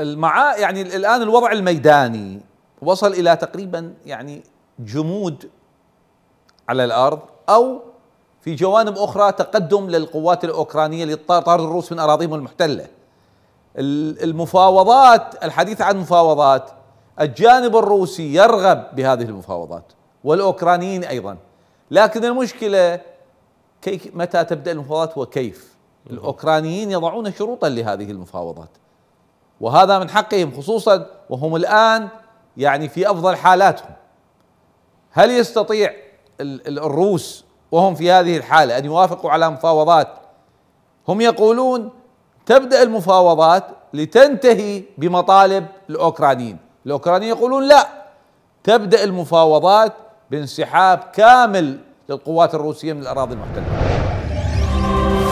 مع يعني الان الوضع الميداني وصل الى تقريبا يعني جمود على الارض او في جوانب اخرى تقدم للقوات الاوكرانيه لطرد الروس من اراضيهم المحتله. المفاوضات الحديث عن مفاوضات الجانب الروسي يرغب بهذه المفاوضات والاوكرانيين ايضا لكن المشكله كيف متى تبدا المفاوضات وكيف؟ الاوكرانيين يضعون شروطا لهذه المفاوضات. وهذا من حقهم خصوصا وهم الان يعني في افضل حالاتهم هل يستطيع الروس وهم في هذه الحاله ان يوافقوا على مفاوضات هم يقولون تبدا المفاوضات لتنتهي بمطالب الاوكرانيين الاوكرانيين يقولون لا تبدا المفاوضات بانسحاب كامل للقوات الروسيه من الاراضي المحتله